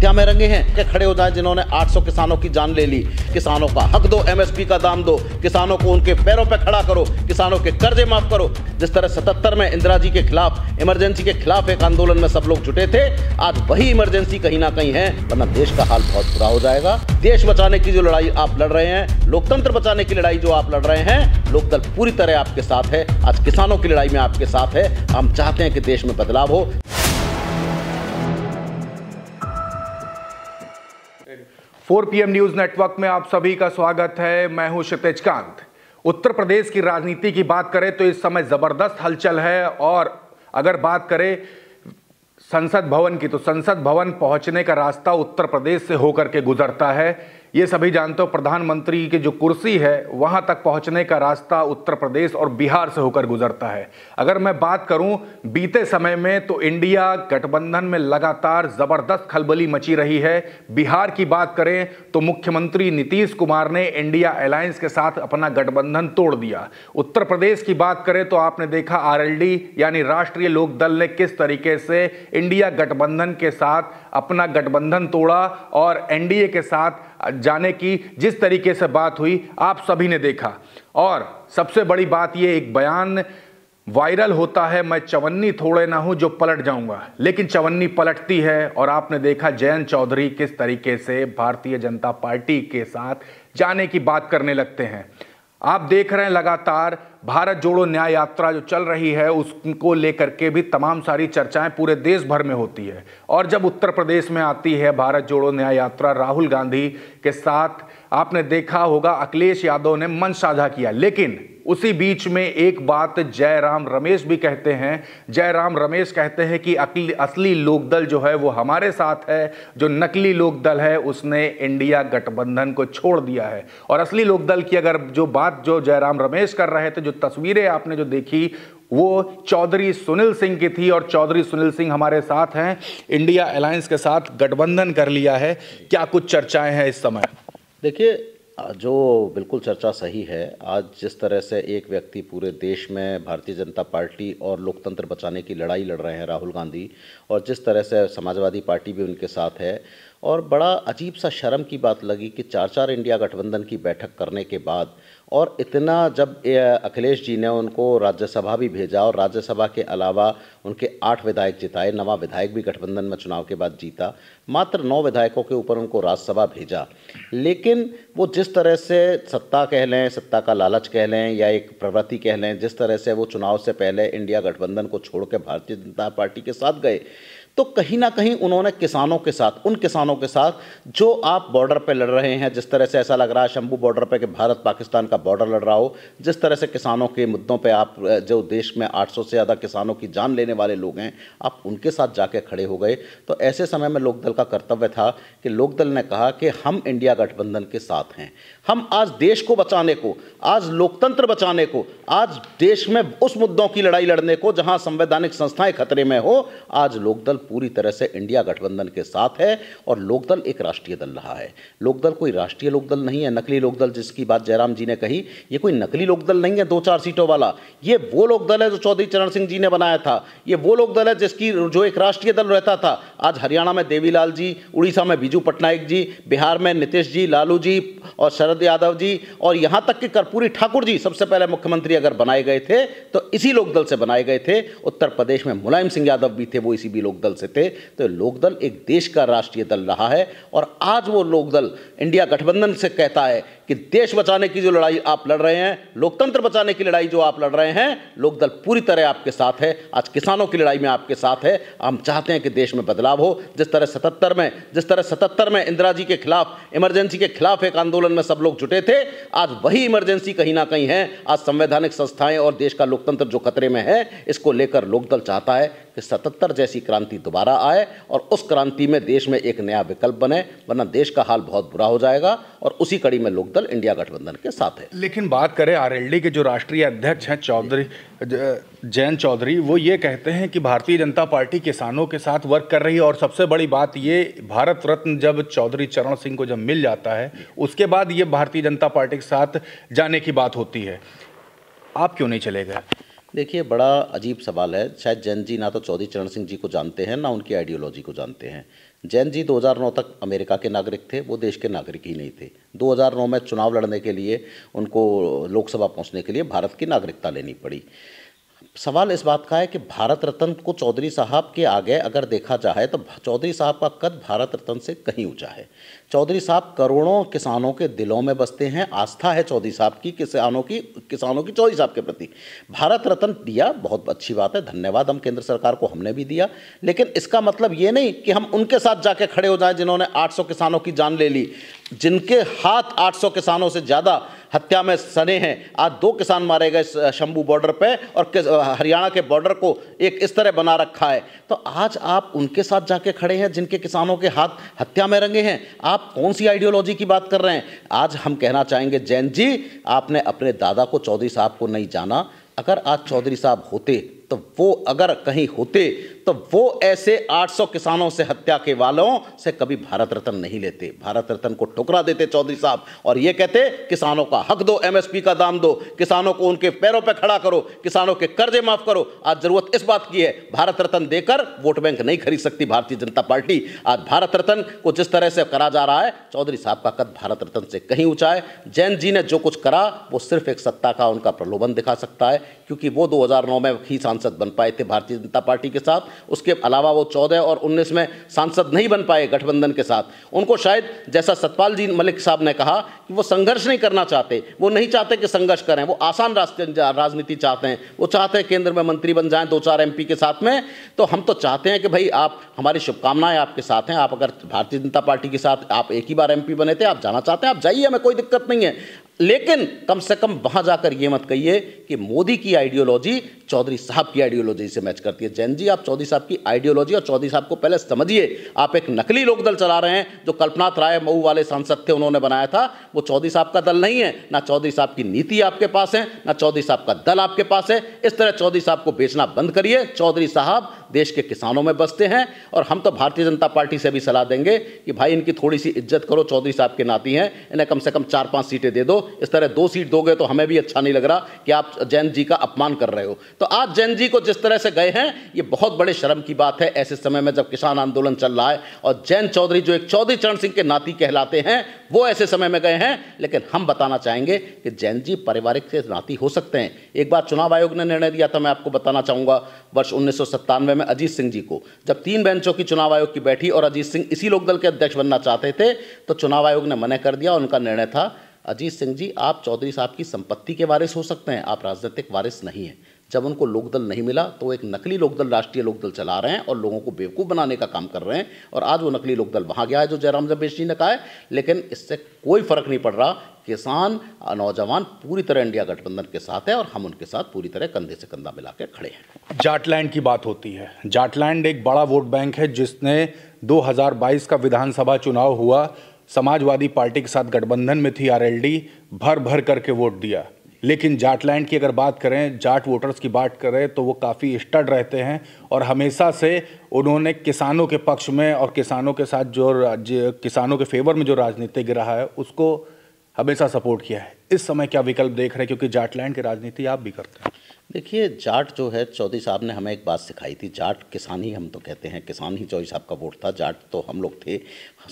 क्या में रंगे हैं क्या खड़े हो जाए जिन्होंने 800 किसानों की जान ले ली किसानों का हक दो एमएसपी का दाम दो किसानों को उनके पैरों पर पे खड़ा करो किसानों के कर्जे माफ करो जिस तरह सतहत्तर में इंदिरा जी के खिलाफ इमरजेंसी के खिलाफ एक आंदोलन में सब लोग जुटे थे आज वही इमरजेंसी कहीं ना कहीं है वरना देश का हाल बहुत बुरा हो जाएगा देश बचाने की जो लड़ाई आप लड़ रहे हैं लोकतंत्र बचाने की लड़ाई जो आप लड़ रहे हैं लोकदल पूरी तरह आपके साथ है आज किसानों की लड़ाई में आपके साथ है हम चाहते हैं कि देश में बदलाव हो फोर एम न्यूज नेटवर्क में आप सभी का स्वागत है मैं हूं क्षितिज कांत उत्तर प्रदेश की राजनीति की बात करें तो इस समय जबरदस्त हलचल है और अगर बात करें संसद भवन की तो संसद भवन पहुंचने का रास्ता उत्तर प्रदेश से होकर के गुजरता है ये सभी जानते हो प्रधानमंत्री की जो कुर्सी है वहाँ तक पहुँचने का रास्ता उत्तर प्रदेश और बिहार से होकर गुजरता है अगर मैं बात करूँ बीते समय में तो इंडिया गठबंधन में लगातार ज़बरदस्त खलबली मची रही है बिहार की बात करें तो मुख्यमंत्री नीतीश कुमार ने इंडिया अलायंस के साथ अपना गठबंधन तोड़ दिया उत्तर प्रदेश की बात करें तो आपने देखा आर यानी राष्ट्रीय लोक दल ने किस तरीके से इंडिया गठबंधन के साथ अपना गठबंधन तोड़ा और एनडीए के साथ जाने की जिस तरीके से बात हुई आप सभी ने देखा और सबसे बड़ी बात ये एक बयान वायरल होता है मैं चवन्नी थोड़े ना हूं जो पलट जाऊंगा लेकिन चवन्नी पलटती है और आपने देखा जयंत चौधरी किस तरीके से भारतीय जनता पार्टी के साथ जाने की बात करने लगते हैं आप देख रहे हैं लगातार भारत जोड़ो न्याय यात्रा जो चल रही है उसको लेकर के भी तमाम सारी चर्चाएं पूरे देश भर में होती है और जब उत्तर प्रदेश में आती है भारत जोड़ो न्याय यात्रा राहुल गांधी के साथ आपने देखा होगा अखिलेश यादव ने मन साझा किया लेकिन उसी बीच में एक बात जयराम रमेश भी कहते हैं जयराम रमेश कहते हैं कि अकली असली लोकदल जो है वो हमारे साथ है जो नकली लोकदल है उसने इंडिया गठबंधन को छोड़ दिया है और असली लोकदल की अगर जो बात जो जयराम रमेश कर रहे थे जो तस्वीरें आपने जो देखी वो चौधरी सुनील सिंह की थी और चौधरी सुनील सिंह हमारे साथ हैं इंडिया अलायंस के साथ गठबंधन कर लिया है क्या कुछ चर्चाएं हैं इस समय देखिए जो बिल्कुल चर्चा सही है आज जिस तरह से एक व्यक्ति पूरे देश में भारतीय जनता पार्टी और लोकतंत्र बचाने की लड़ाई लड़ रहे हैं राहुल गांधी और जिस तरह से समाजवादी पार्टी भी उनके साथ है और बड़ा अजीब सा शर्म की बात लगी कि चार चार इंडिया गठबंधन की बैठक करने के बाद और इतना जब अखिलेश जी ने उनको राज्यसभा भी भेजा और राज्यसभा के अलावा उनके आठ विधायक जिताए नवा विधायक भी गठबंधन में चुनाव के बाद जीता मात्र नौ विधायकों के ऊपर उनको राज्यसभा भेजा लेकिन वो जिस तरह से सत्ता कह लें सत्ता का लालच कह लें या एक प्रवृत्ति कह लें जिस तरह से वो चुनाव से पहले इंडिया गठबंधन को छोड़ के भारतीय जनता पार्टी के साथ गए तो कहीं ना कहीं उन्होंने किसानों के साथ उन किसानों के साथ जो आप बॉर्डर पर लड़ रहे हैं जिस तरह से ऐसा लग रहा है शंभू बॉर्डर पर कि भारत पाकिस्तान का बॉर्डर लड़ रहा हो जिस तरह से किसानों के मुद्दों पर आप जो देश में 800 से ज़्यादा किसानों की जान लेने वाले लोग हैं आप उनके साथ जाके खड़े हो गए तो ऐसे समय में लोकदल का कर्तव्य था कि लोकदल ने कहा कि हम इंडिया गठबंधन के साथ हैं हम आज देश को बचाने को आज लोकतंत्र बचाने को आज देश में उस मुद्दों की लड़ाई लड़ने को जहाँ संवैधानिक संस्थाएं खतरे में हो आज लोकदल पूरी तरह से इंडिया गठबंधन के साथ है और लोकदल एक राष्ट्रीय दल रहा है लोकदल कोई राष्ट्रीय लोकदल नहीं है नकली लोकदल जिसकी बात जयराम जी ने कही ये कोई नकली लोकदल नहीं है दो चार सीटों वाला ये वो लोकदल है जो चौधरी चरण सिंह जी ने बनाया था ये वो लोकदल है जिसकी जो एक राष्ट्रीय दल रहता था आज हरियाणा में देवीलाल जी उड़ीसा में बीजू पटनायक जी बिहार में नीतीश जी लालू जी और शरद यादव जी और यहाँ तक कि कर्पूरी ठाकुर जी सबसे पहले मुख्यमंत्री अगर बनाए गए थे तो इसी लोकदल से बनाए गए थे उत्तर प्रदेश में मुलायम सिंह यादव भी थे वो इसी भी लोकदल लोकदल से थे तो लोकदल एक देश का राष्ट्रीय दल रहा है और आज वो लोकदल इंडिया गठबंधन से कहता है कि देश बचाने की जो लड़ाई आप लड़ रहे हैं लोकतंत्र बचाने की लड़ाई जो आप लड़ रहे हैं लोकदल पूरी तरह आपके साथ है आज किसानों की लड़ाई में आपके साथ है हम चाहते हैं कि देश में बदलाव हो जिस तरह सतहत्तर में जिस तरह सतहत्तर में इंदिरा जी के खिलाफ इमरजेंसी के खिलाफ एक आंदोलन में सब लोग जुटे थे आज वही इमरजेंसी कहीं ना कहीं है आज संवैधानिक संस्थाएं और देश का लोकतंत्र जो खतरे में है इसको लेकर लोकदल चाहता है कि सतहत्तर जैसी क्रांति दोबारा आए और उस क्रांति में देश में एक नया विकल्प बने वरना देश का हाल बहुत बुरा हो जाएगा और उसी कड़ी में लोकदल दल इंडिया गठबंधन के साथ है लेकिन बात करें आरएलडी के जो राष्ट्रीय अध्यक्ष हैं चौधरी जैन चौधरी वो ये कहते हैं कि भारतीय जनता पार्टी किसानों के साथ वर्क कर रही है और सबसे बड़ी बात ये भारत रत्न जब चौधरी चरण सिंह को जब मिल जाता है उसके बाद ये भारतीय जनता पार्टी के साथ जाने की बात होती है आप क्यों नहीं चले गए देखिए बड़ा अजीब सवाल है शायद जैन जी ना तो चौधरी चरण सिंह जी को जानते हैं ना उनकी आइडियोलॉजी को जानते हैं जैन जी 2009 तक अमेरिका के नागरिक थे वो देश के नागरिक ही नहीं थे 2009 में चुनाव लड़ने के लिए उनको लोकसभा पहुंचने के लिए भारत की नागरिकता लेनी पड़ी सवाल इस बात का है कि भारत रत्न को चौधरी साहब के आगे अगर देखा जाए तो चौधरी साहब का कद भारत रत्न से कहीं ऊंचा है चौधरी साहब करोड़ों किसानों के दिलों में बसते हैं आस्था है चौधरी साहब की किसानों की किसानों की चौधरी साहब के प्रति भारत रत्न दिया बहुत अच्छी बात है धन्यवाद हम केंद्र सरकार को हमने भी दिया लेकिन इसका मतलब ये नहीं कि हम उनके साथ जाके खड़े हो जाएं जिन्होंने 800 किसानों की जान ले ली जिनके हाथ 800 किसानों से ज़्यादा हत्या में सने हैं आज दो किसान मारे गए शंभू बॉर्डर पे और हरियाणा के बॉर्डर को एक इस तरह बना रखा है तो आज आप उनके साथ जाके खड़े हैं जिनके किसानों के हाथ हत्या में रंगे हैं आप कौन सी आइडियोलॉजी की बात कर रहे हैं आज हम कहना चाहेंगे जैन जी आपने अपने दादा को चौधरी साहब को नहीं जाना अगर आज चौधरी साहब होते तो वो अगर कहीं होते तो वो ऐसे 800 किसानों से हत्या के वालों से कभी भारत रत्न नहीं लेते भारत रत्न को ठुकरा देते चौधरी साहब और ये कहते किसानों का हक दो एमएसपी का दाम दो किसानों को उनके पैरों पर पे खड़ा करो किसानों के कर्जे माफ करो आज जरूरत इस बात की है भारत रत्न देकर वोट बैंक नहीं खरीद सकती भारतीय जनता पार्टी आज भारत रत्न को जिस तरह से करा जा रहा है चौधरी साहब का कद भारत रत्न से कहीं ऊंचा है जैन जी ने जो कुछ करा वो सिर्फ एक सत्ता का उनका प्रलोभन दिखा सकता है क्योंकि वो 2009 में ही सांसद बन पाए थे भारतीय जनता पार्टी के साथ उसके अलावा वो चौदह और उन्नीस में सांसद नहीं बन पाए गठबंधन के साथ उनको शायद जैसा सतपाल जी मलिक साहब ने कहा कि वो संघर्ष नहीं करना चाहते वो नहीं चाहते कि संघर्ष करें वो आसान राजनीति चाहते हैं वो चाहते हैं केंद्र में मंत्री बन जाएं दो चार एमपी के साथ में तो हम तो चाहते हैं कि भाई आप हमारी शुभकामनाएं आपके साथ हैं आप अगर भारतीय जनता पार्टी के साथ आप एक ही बार एमपी बने थे आप जाना चाहते हैं आप जाइए हमें कोई दिक्कत नहीं है लेकिन कम से कम वहां जाकर यह मत कहिए कि मोदी की आइडियोलॉजी चौधरी साहब की आइडियोलॉजी से मैच करती है जैन जी आप चौधरी साहब की आइडियोलॉजी और चौधरी साहब को पहले समझिए आप एक नकली लोकदल चला रहे हैं जो कल्पनाथ राय मऊ वाले सांसद थे उन्होंने बनाया था वो चौधरी साहब का दल नहीं है ना चौधरी साहब की नीति आपके पास है ना चौधरी साहब का दल आपके पास है इस तरह चौधरी साहब को बेचना बंद करिए चौधरी साहब देश के किसानों में बसते हैं और हम तो भारतीय जनता पार्टी से भी सलाह देंगे कि भाई इनकी थोड़ी सी इज्जत करो चौधरी साहब के नाती हैं इन्हें कम से कम चार पाँच सीटें दे दो इस तरह दो सीट दोगे तो हमें भी अच्छा नहीं लग रहा कि आप जैन जी का अपमान कर रहे हो तो आज जैन जी को जिस तरह से गए हैं ये बहुत बड़े शर्म की बात है ऐसे समय में जब किसान आंदोलन चल रहा है और जैन चौधरी जो एक चौधरी चरण सिंह के नाती कहलाते हैं वो ऐसे समय में गए हैं लेकिन हम बताना चाहेंगे कि जैन जी पारिवारिक से नाती हो सकते हैं एक बार चुनाव आयोग ने निर्णय दिया था मैं आपको बताना चाहूँगा वर्ष उन्नीस में अजीत सिंह जी को जब तीन बेंचों की चुनाव आयोग की बैठी और अजीत सिंह इसी लोकदल के अध्यक्ष बनना चाहते थे तो चुनाव आयोग ने मना कर दिया उनका निर्णय था अजीत सिंह जी आप चौधरी साहब की संपत्ति के वारिस हो सकते हैं आप राजनीतिक वारिस नहीं हैं जब उनको लोकदल नहीं मिला तो वो एक नकली लोकदल राष्ट्रीय लोकदल चला रहे हैं और लोगों को बेवकूफ़ बनाने का काम कर रहे हैं और आज वो नकली लोकदल वहाँ गया है जो जयराम रमेश जी ने कहा है लेकिन इससे कोई फ़र्क नहीं पड़ रहा किसान नौजवान पूरी तरह इंडिया गठबंधन के साथ है और हम उनके साथ पूरी तरह कंधे से कंधा मिला के खड़े हैं जाटलैंड की बात होती है जाटलैंड एक बड़ा वोट बैंक है जिसने 2022 का विधानसभा चुनाव हुआ समाजवादी पार्टी के साथ गठबंधन में थी आरएलडी भर भर करके वोट दिया लेकिन जाटलैंड की अगर बात करें जाट वोटर्स की बात करें तो वो काफ़ी स्टड रहते हैं और हमेशा से उन्होंने किसानों के पक्ष में और किसानों के साथ जो किसानों के फेवर में जो राजनीति रहा है उसको हमेशा सपोर्ट किया है इस समय क्या विकल्प देख रहे हैं क्योंकि जाटलैंड की राजनीति आप भी करते हैं देखिए जाट जो है चौधरी साहब ने हमें एक बात सिखाई थी जाट किसान ही हम तो कहते हैं किसान ही चौधरी साहब का वोट था जाट तो हम लोग थे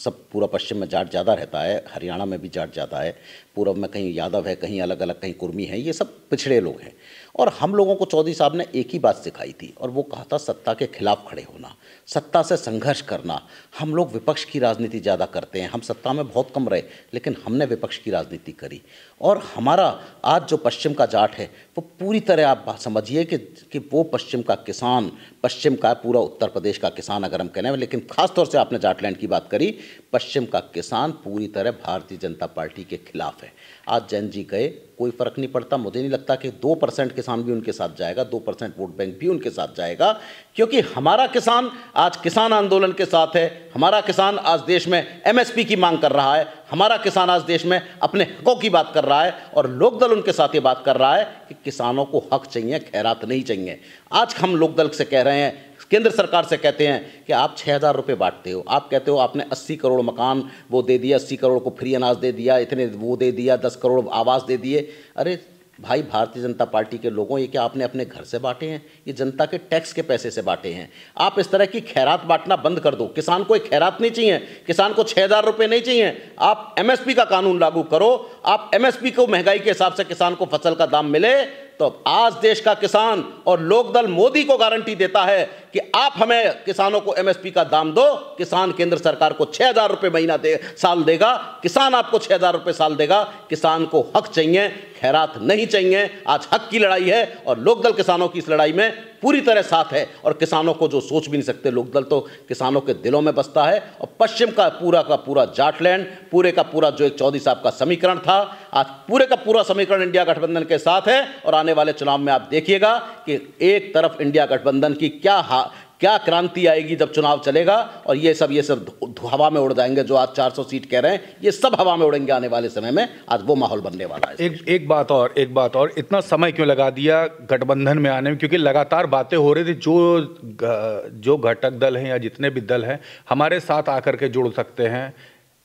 सब पूरा पश्चिम में जाट ज़्यादा रहता है हरियाणा में भी जाट ज़्यादा है पूर्व में कहीं यादव है कहीं अलग अलग कहीं कुर्मी है ये सब पिछड़े लोग हैं और हम लोगों को चौधरी साहब ने एक ही बात सिखाई थी और वो कहा था सत्ता के खिलाफ खड़े होना सत्ता से संघर्ष करना हम लोग विपक्ष की राजनीति ज़्यादा करते हैं हम सत्ता में बहुत कम रहे लेकिन हमने विपक्ष की राजनीति करी और हमारा आज जो पश्चिम का जाट है वो पूरी तरह आप समझिए कि कि वो पश्चिम का किसान पश्चिम का पूरा उत्तर प्रदेश का किसान अगर हम कहने लेकिन खासतौर से आपने जाटलैंड की बात करी पश्चिम का किसान पूरी तरह भारतीय जनता पार्टी के खिलाफ है आज जैन जी गए कोई फ़र्क नहीं पड़ता मुझे नहीं लगता कि दो परसेंट किसान भी उनके साथ जाएगा दो परसेंट वोट बैंक भी उनके साथ जाएगा क्योंकि हमारा किसान आज किसान आंदोलन के साथ है हमारा किसान आज देश में एमएसपी की मांग कर रहा है हमारा किसान आज देश में अपने हकों की बात कर रहा है और लोकदल उनके साथ ये बात कर रहा है कि किसानों को हक चाहिए खैरात नहीं चाहिए आज हम लोकदल से कह रहे हैं केंद्र सरकार से कहते हैं कि आप छः हज़ार रुपये बांटते हो आप कहते हो आपने अस्सी करोड़ मकान वो दे दिया अस्सी करोड़ को फ्री अनाज दे दिया इतने वो दे दिया दस करोड़ आवास दे दिए अरे भाई भारतीय जनता पार्टी के लोगों ये क्या आपने अपने घर से बांटे हैं ये जनता के टैक्स के पैसे से बांटे हैं आप इस तरह की खैरात बांटना बंद कर दो किसान को एक खैरात नहीं चाहिए किसान को छः हज़ार रुपये नहीं चाहिए आप एमएसपी का कानून लागू करो आप एमएसपी को महंगाई के हिसाब से किसान को फसल का दाम मिले तो आज देश का किसान और लोकदल मोदी को गारंटी देता है कि आप हमें किसानों को एमएसपी का दाम दो किसान केंद्र सरकार को छह हज़ार रुपये महीना दे साल देगा किसान आपको छह हज़ार रुपये साल देगा किसान को हक चाहिए खैरात नहीं चाहिए आज हक की लड़ाई है और लोकदल किसानों की इस लड़ाई में पूरी तरह साथ है और किसानों को जो सोच भी नहीं सकते लोकदल तो किसानों के दिलों में बसता है और पश्चिम का पूरा का पूरा जाटलैंड पूरे का पूरा जो एक चौधरी साहब का समीकरण था आज पूरे का पूरा समीकरण इंडिया गठबंधन के साथ है और आने वाले चुनाव में आप देखिएगा कि एक तरफ इंडिया गठबंधन की क्या क्या क्रांति आएगी जब चुनाव चलेगा और ये सब ये सब हवा में उड़ जाएंगे जो आज 400 सीट कह रहे हैं ये सब हवा में उड़ेंगे आने वाले समय में आज वो माहौल बनने वाला है एक एक बात और एक बात और इतना समय क्यों लगा दिया गठबंधन में आने में क्योंकि लगातार बातें हो रही थी जो जो घटक दल हैं या जितने भी दल हैं हमारे साथ आकर के जुड़ सकते हैं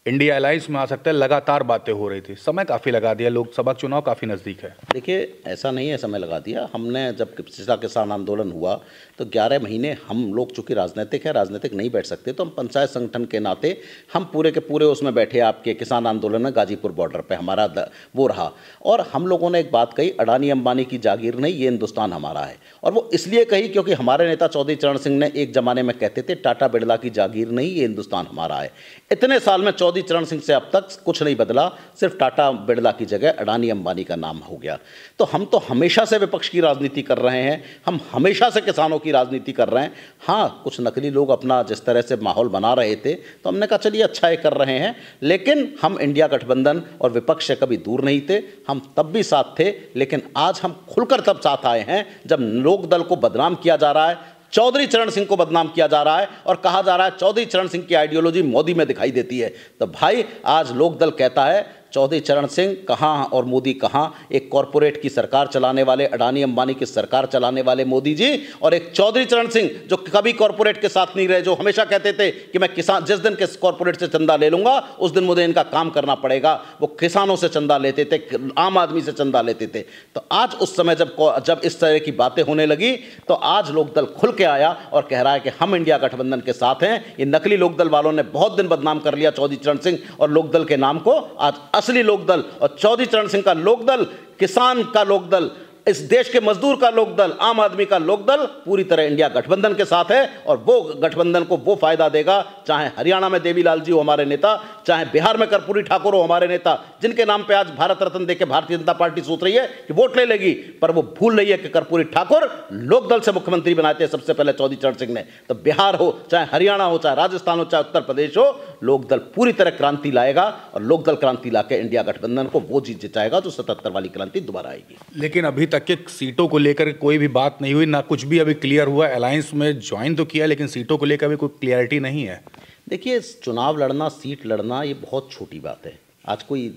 इंडिया अलायंस में आ सकते हैं लगातार बातें हो रही थी समय काफ़ी लगा दिया लोकसभा चुनाव काफ़ी नज़दीक है देखिए ऐसा नहीं है समय लगा दिया हमने जब पिछला किसान आंदोलन हुआ तो 11 महीने हम लोग चूँकि राजनीतिक है राजनीतिक नहीं बैठ सकते तो हम पंचायत संगठन के नाते हम पूरे के पूरे उसमें बैठे आपके किसान आंदोलन में गाजीपुर बॉर्डर पर हमारा वो रहा और हम लोगों ने एक बात कही अडानी अम्बानी की जागीर नहीं ये हिंदुस्तान हमारा है और वो इसलिए कही क्योंकि हमारे नेता चौधरी चरण सिंह ने एक ज़माने में कहते थे टाटा बिरला की जागीर नहीं ये हिंदुस्तान हमारा है इतने साल में चौधरी चौधरी चरण सिंह से अब तक कुछ नहीं बदला सिर्फ टाटा बिड़ला की जगह अडानी अंबानी का नाम हो गया तो हम तो हमेशा से विपक्ष की राजनीति कर रहे हैं हम हमेशा से किसानों की राजनीति कर रहे हैं हाँ कुछ नकली लोग अपना जिस तरह से माहौल बना रहे थे तो हमने कहा चलिए अच्छा ये कर रहे हैं लेकिन हम इंडिया गठबंधन और विपक्ष से कभी दूर नहीं थे हम तब भी साथ थे लेकिन आज हम खुलकर तब साथ आए हैं जब लोकदल को बदनाम किया जा रहा है चौधरी चरण सिंह को बदनाम किया जा रहा है और कहा जा रहा है चौधरी चरण सिंह की आइडियोलॉजी मोदी में दिखाई देती है तो भाई आज लोकदल कहता है चौधरी चरण सिंह कहाँ और मोदी कहाँ एक कॉरपोरेट की सरकार चलाने वाले अडानी अंबानी की सरकार चलाने वाले मोदी जी और एक चौधरी चरण सिंह जो कभी कॉरपोरेट के साथ नहीं रहे जो हमेशा कहते थे कि मैं किसान जिस दिन किस कॉरपोरेट से चंदा ले लूँगा उस दिन मुझे इनका काम करना पड़ेगा वो किसानों से चंदा लेते थे आम आदमी से चंदा लेते थे तो आज उस समय जब जब इस तरह की बातें होने लगी तो आज लोकदल खुल के आया और कह रहा है कि हम इंडिया गठबंधन के साथ हैं ये नकली लोकदल वालों ने बहुत दिन बदनाम कर लिया चौधरी चरण सिंह और लोकदल के नाम को आज असली लोकदल और चौधरी चरण सिंह का लोकदल किसान का लोकदल इस देश के मजदूर का लोकदल आम आदमी का लोकदल पूरी तरह इंडिया गठबंधन के साथ है और वो गठबंधन को वो फायदा देगा चाहे हरियाणा में देवीलाल जी हो हमारे नेता चाहे बिहार में कर्पूरी ठाकुर हो हमारे नेता जिनके नाम पे आज भारत रत्न देके भारतीय जनता पार्टी सोच रही है कि वोट ले लेगी पर वो भूल रही है कि कर्पूरी ठाकुर लोकदल से मुख्यमंत्री बनाए थे सबसे पहले चौधरी चरण सिंह ने तो बिहार हो चाहे हरियाणा हो चाहे राजस्थान हो चाहे उत्तर प्रदेश हो लोकदल पूरी तरह क्रांति लाएगा और लोकदल क्रांति लाके इंडिया गठबंधन को वो जीत जिताएगा जो सतहत्तर वाली क्रांति दोबारा आएगी लेकिन अभी तो तक के सीटों को लेकर कोई भी बात नहीं हुई ना कुछ भी अभी क्लियर हुआ अलायंस में ज्वाइन तो किया लेकिन सीटों को लेकर अभी कोई क्लियरिटी नहीं है देखिए चुनाव लड़ना सीट लड़ना ये बहुत छोटी बात है आज कोई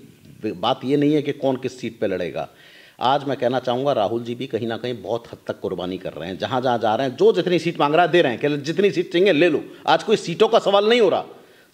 बात ये नहीं है कि कौन किस सीट पर लड़ेगा आज मैं कहना चाहूँगा राहुल जी भी कहीं ना कहीं बहुत हद तक कुर्बानी कर रहे हैं जहाँ जहाँ जा रहे हैं जो जितनी सीट मांग रहा है दे रहे हैं कि जितनी सीट चाहिए ले लो आज कोई सीटों का सवाल नहीं हो रहा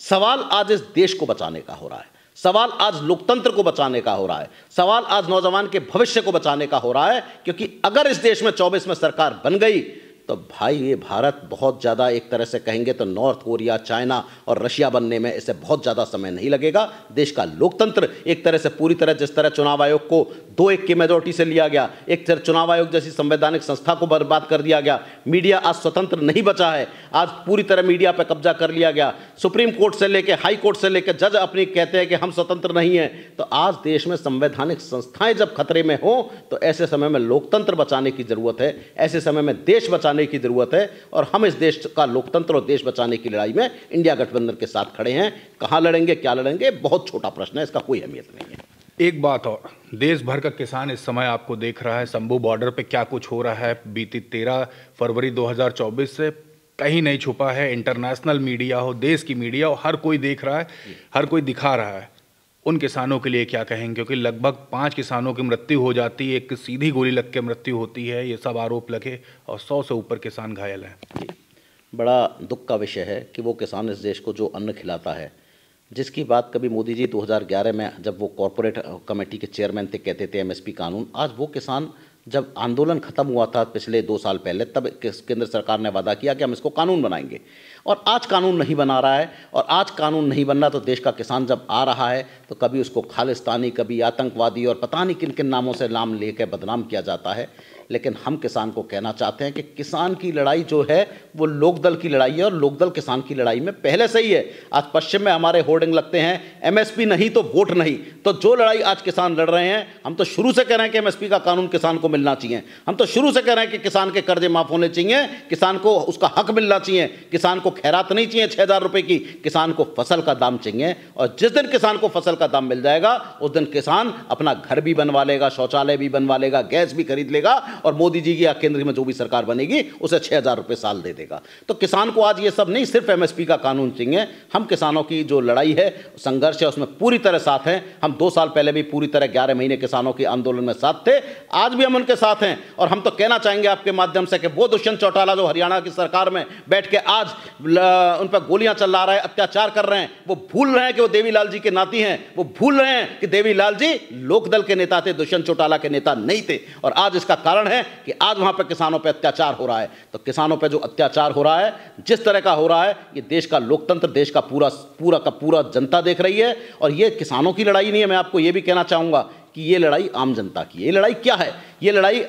सवाल आज इस देश को बचाने का हो रहा है सवाल आज लोकतंत्र को बचाने का हो रहा है सवाल आज नौजवान के भविष्य को बचाने का हो रहा है क्योंकि अगर इस देश में चौबीस में सरकार बन गई तो भाई ये भारत बहुत ज़्यादा एक तरह से कहेंगे तो नॉर्थ कोरिया चाइना और रशिया बनने में इसे बहुत ज़्यादा समय नहीं लगेगा देश का लोकतंत्र एक तरह से पूरी तरह जिस तरह चुनाव आयोग को दो एक की मेजोरिटी से लिया गया एक तरह चुनाव आयोग जैसी संवैधानिक संस्था को बर्बाद कर दिया गया मीडिया आज स्वतंत्र नहीं बचा है आज पूरी तरह मीडिया पर कब्जा कर लिया गया सुप्रीम कोर्ट से लेकर हाई कोर्ट से लेकर जज अपनी कहते हैं कि हम स्वतंत्र नहीं हैं तो आज देश में संवैधानिक संस्थाएं जब खतरे में हों तो ऐसे समय में लोकतंत्र बचाने की ज़रूरत है ऐसे समय में देश बचाने की ज़रूरत है और हम इस देश का लोकतंत्र और देश बचाने की लड़ाई में इंडिया गठबंधन के साथ खड़े हैं कहाँ लड़ेंगे क्या लड़ेंगे बहुत छोटा प्रश्न है इसका कोई अहमियत नहीं है एक बात और देश भर का किसान इस समय आपको देख रहा है शंभू बॉर्डर पे क्या कुछ हो रहा है बीती तेरह फरवरी 2024 से कहीं नहीं छुपा है इंटरनेशनल मीडिया हो देश की मीडिया हो हर कोई देख रहा है हर कोई दिखा रहा है उन किसानों के लिए क्या कहेंगे क्योंकि लगभग पाँच किसानों की मृत्यु हो जाती है एक सीधी गोली लग के मृत्यु होती है ये सब आरोप लगे और सौ से ऊपर किसान घायल हैं बड़ा दुख का विषय है कि वो किसान इस देश को जो अन्न खिलाता है जिसकी बात कभी मोदी जी 2011 में जब वो कॉरपोरेट कमेटी के चेयरमैन थे कहते थे एमएसपी कानून आज वो किसान जब आंदोलन खत्म हुआ था पिछले दो साल पहले तब केंद्र सरकार ने वादा किया कि हम इसको कानून बनाएंगे और आज कानून नहीं बना रहा है और आज कानून नहीं बन रहा तो देश का किसान जब आ रहा है तो कभी उसको खालिस्तानी कभी आतंकवादी और पता नहीं किन किन नामों से नाम ले कर बदनाम किया जाता है लेकिन हम किसान को कहना चाहते हैं कि किसान की लड़ाई जो है वो लोकदल की लड़ाई है और लोकदल किसान की लड़ाई में पहले से ही है आज पश्चिम में हमारे होर्डिंग लगते हैं एमएसपी नहीं तो वोट नहीं तो जो लड़ाई आज किसान लड़ रहे हैं हम तो शुरू से कह रहे हैं कि एमएसपी का कानून किसान को मिलना चाहिए हम तो शुरू से कह रहे हैं कि किसान के कर्जे माफ होने चाहिए किसान को उसका हक मिलना चाहिए किसान को खैरात नहीं चाहिए छः हज़ार रुपये की किसान को फसल का दाम चाहिए और जिस दिन किसान को फसल का दाम मिल जाएगा उस दिन किसान अपना घर भी बनवा लेगा शौचालय भी बनवा लेगा गैस भी खरीद लेगा और मोदी जी की या केंद्र में जो भी सरकार बनेगी उसे छः हज़ार रुपये साल दे देगा तो किसान को आज ये सब नहीं सिर्फ एमएसपी का कानून चाहिए हम किसानों की जो लड़ाई है संघर्ष है उसमें पूरी तरह साथ हैं हम दो साल पहले भी पूरी तरह ग्यारह महीने किसानों के आंदोलन में साथ थे आज भी हम उनके साथ हैं और हम तो कहना चाहेंगे आपके माध्यम से कि वो दुष्यंत चौटाला जो हरियाणा की सरकार में बैठ के आज उन पर गोलियां चला रहा है अत्याचार कर रहे हैं वो भूल रहे हैं कि वो देवीलाल जी के नाती हैं वो भूल रहे हैं कि देवीलाल जी लोकदल के नेता थे दुष्यंत चौटाला के नेता नहीं थे और आज इसका कारण है कि आज वहां पर किसानों पर अत्याचार हो रहा है तो किसानों पर जो अत्याचार हो रहा है जिस तरह का हो रहा है ये देश का लोकतंत्र देश का पूरा पूरा का पूरा जनता देख रही है और ये किसानों की लड़ाई नहीं है मैं आपको ये भी कहना चाहूँगा कि ये लड़ाई आम जनता की है ये लड़ाई क्या है ये लड़ाई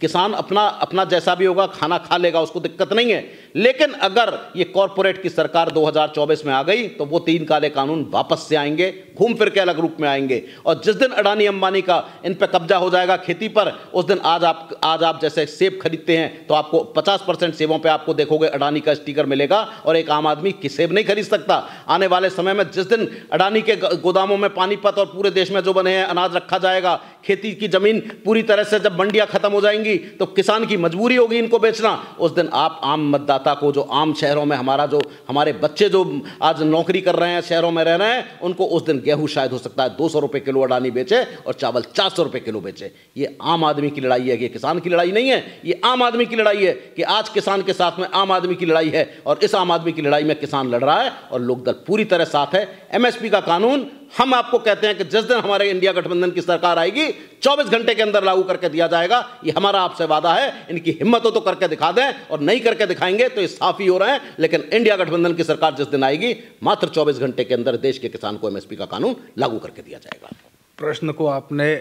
किसान अपना अपना जैसा भी होगा खाना खा लेगा उसको दिक्कत नहीं है लेकिन अगर ये कॉरपोरेट की सरकार 2024 में आ गई तो वो तीन काले कानून वापस से आएंगे घूम फिर के अलग रूप में आएंगे और जिस दिन अडानी अंबानी का इन पर कब्जा हो जाएगा खेती पर उस दिन आज आप आज आप जैसे सेब खरीदते हैं तो आपको पचास परसेंट सेबों पर आपको देखोगे अडानी का स्टीकर मिलेगा और एक आम आदमी सेब नहीं खरीद सकता आने वाले समय में जिस दिन अडानी के गोदामों में पानीपत और पूरे देश में जो बने हैं अनाज रखा जाएगा खेती की ज़मीन पूरी तरह से जब मंडियाँ ख़त्म हो जाएंगी तो किसान की मजबूरी होगी इनको बेचना उस दिन आप आम मतदाता को जो आम शहरों में हमारा जो हमारे बच्चे जो आज नौकरी कर रहे हैं शहरों में रह रहे हैं उनको उस दिन गेहूँ शायद हो सकता है दो सौ रुपये किलो अडानी बेचे और चावल चार सौ रुपये किलो बेचे ये आम आदमी की लड़ाई है ये किसान की लड़ाई नहीं है ये आम आदमी की लड़ाई है कि आज किसान के साथ में आम आदमी की लड़ाई है और इस आम आदमी की लड़ाई में किसान लड़ रहा है और लोकदल पूरी तरह साथ है एमएसपी का कानून हम आपको कहते हैं कि जिस दिन हमारे इंडिया गठबंधन की सरकार आएगी 24 घंटे के अंदर लागू करके दिया जाएगा ये हमारा आपसे वादा है इनकी हिम्मत हो तो करके दिखा दें और नहीं करके दिखाएंगे तो ये साफ ही हो रहे हैं लेकिन इंडिया गठबंधन की सरकार जिस दिन आएगी मात्र चौबीस घंटे के अंदर देश के किसान को एमएसपी का कानून लागू करके दिया जाएगा प्रश्न को आपने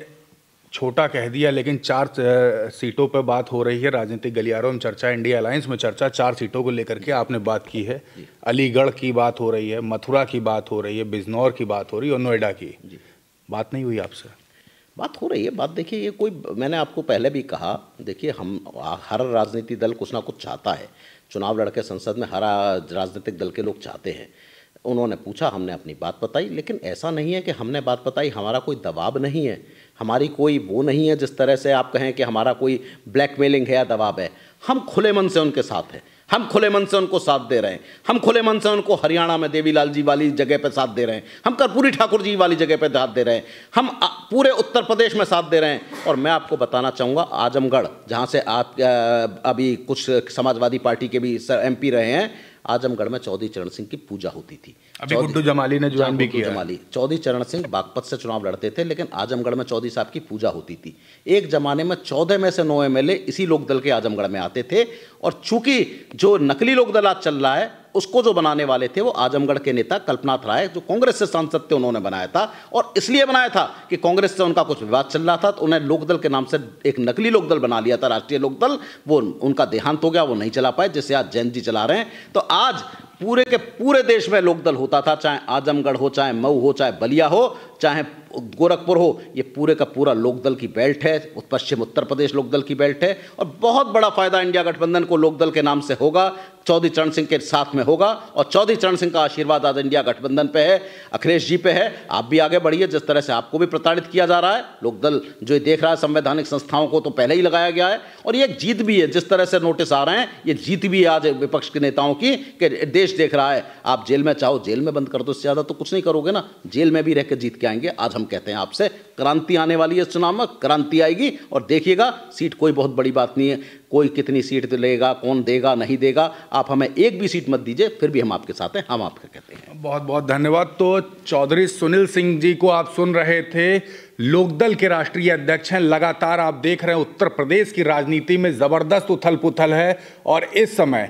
छोटा कह दिया लेकिन चार सीटों पर बात हो रही है राजनीतिक गलियारों में चर्चा इंडिया अलायंस में चर्चा चार सीटों को लेकर के आपने बात की है अलीगढ़ की बात हो रही है मथुरा की बात हो रही है बिजनौर की बात हो रही है और नोएडा की बात नहीं हुई आपसे बात हो रही है बात देखिए ये कोई मैंने आपको पहले भी कहा देखिए हम हर राजनीतिक दल कुछ ना कुछ चाहता है चुनाव लड़के संसद में हर राजनीतिक दल के लोग चाहते हैं उन्होंने पूछा हमने अपनी बात बताई लेकिन ऐसा नहीं है कि हमने बात बताई हमारा कोई दबाव नहीं है हमारी कोई वो नहीं है जिस तरह से आप कहें कि हमारा कोई ब्लैकमेलिंग है या दबाव है हम खुले मन से उनके साथ हैं हम खुले मन से उनको साथ दे रहे हैं हम खुले मन से उनको हरियाणा में देवीलाल जी वाली जगह पर साथ दे रहे हैं हम कर्पूरी ठाकुर जी वाली जगह पर साथ दे रहे हैं हम पूरे उत्तर प्रदेश में साथ दे रहे हैं और मैं आपको बताना चाहूँगा आजमगढ़ जहाँ से आप अभी कुछ समाजवादी पार्टी के भी एम रहे हैं आजमगढ़ में चौधरी चरण सिंह की पूजा होती थी अभी गुड्डू जमाली ने ज्वाइन हाँ, भी किया जमाली चौधरी चरण सिंह बागपत से चुनाव लड़ते थे लेकिन आजमगढ़ में चौधरी साहब की पूजा होती थी एक जमाने में चौदह में से नौ एम इसी लोकदल के आजमगढ़ में आते थे और चूंकि जो नकली लोकदल आज चल रहा है उसको जो बनाने वाले थे वो आजमगढ़ के नेता कल्पनाथ राय जो कांग्रेस से सांसद थे उन्होंने बनाया था और इसलिए बनाया था कि कांग्रेस से उनका कुछ विवाद चल रहा था तो उन्हें लोकदल के नाम से एक नकली लोकदल बना लिया था राष्ट्रीय लोकदल वो उनका देहांत हो गया वो नहीं चला पाए जिसे आज जैन जी चला रहे हैं तो आज पूरे के पूरे देश में लोकदल होता था चाहे आजमगढ़ हो चाहे मऊ हो चाहे बलिया हो चाहे गोरखपुर हो ये पूरे का पूरा लोकदल की बेल्ट है पश्चिम उत्तर प्रदेश लोकदल की बेल्ट है और बहुत बड़ा फायदा इंडिया गठबंधन को लोकदल के नाम से होगा चौधरी चरण सिंह के साथ में होगा और चौधरी चरण सिंह का आशीर्वाद आज इंडिया गठबंधन पे है अखिलेश जी पे है आप भी आगे बढ़िए जिस तरह से आपको भी प्रताड़ित किया जा रहा है लोकदल जो देख रहा है संवैधानिक संस्थाओं को तो पहले ही लगाया गया है और ये एक जीत भी है जिस तरह से नोटिस आ रहे हैं ये जीत भी है आज विपक्ष के नेताओं की कि देश देश देख रहा है आप जेल में चाहो जेल में बंद कर दो ज़्यादा तो कुछ नहीं करोगे ना जेल में भी रहकर जीत के आएंगे आज हम कहते हैं आपसे क्रांति आने वाली है चुनाव में क्रांति आएगी और देखिएगा सीट कोई बहुत बड़ी बात नहीं है कोई कितनी सीट लेगा कौन देगा नहीं देगा आप हमें एक भी सीट मत दीजिए फिर भी हम आपके साथ हैं हम आपके कहते हैं बहुत बहुत धन्यवाद तो चौधरी सुनील सिंह जी को आप सुन रहे थे लोकदल के राष्ट्रीय अध्यक्ष हैं लगातार आप देख रहे हैं उत्तर प्रदेश की राजनीति में ज़बरदस्त उथल पुथल है और इस समय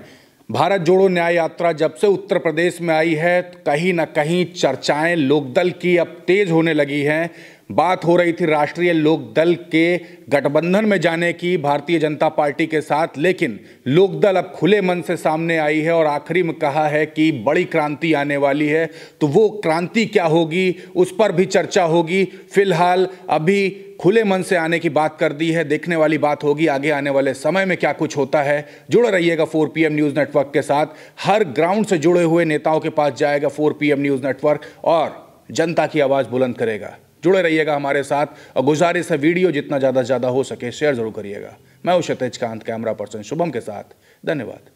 भारत जोड़ो न्याय यात्रा जब से उत्तर प्रदेश में आई है तो कहीं ना कहीं चर्चाएं लोकदल की अब तेज होने लगी हैं बात हो रही थी राष्ट्रीय लोकदल के गठबंधन में जाने की भारतीय जनता पार्टी के साथ लेकिन लोकदल अब खुले मन से सामने आई है और आखिरी में कहा है कि बड़ी क्रांति आने वाली है तो वो क्रांति क्या होगी उस पर भी चर्चा होगी फिलहाल अभी खुले मन से आने की बात कर दी है देखने वाली बात होगी आगे आने वाले समय में क्या कुछ होता है जुड़े रहिएगा 4 पीएम न्यूज़ नेटवर्क के साथ हर ग्राउंड से जुड़े हुए नेताओं के पास जाएगा 4 पीएम न्यूज़ नेटवर्क और जनता की आवाज़ बुलंद करेगा जुड़े रहिएगा हमारे साथ और गुजारिश है वीडियो जितना ज़्यादा से ज़्यादा हो सके शेयर जरूर करिएगा मैं हूँ क्षतिज कांत कैमरा पर्सन शुभम के साथ धन्यवाद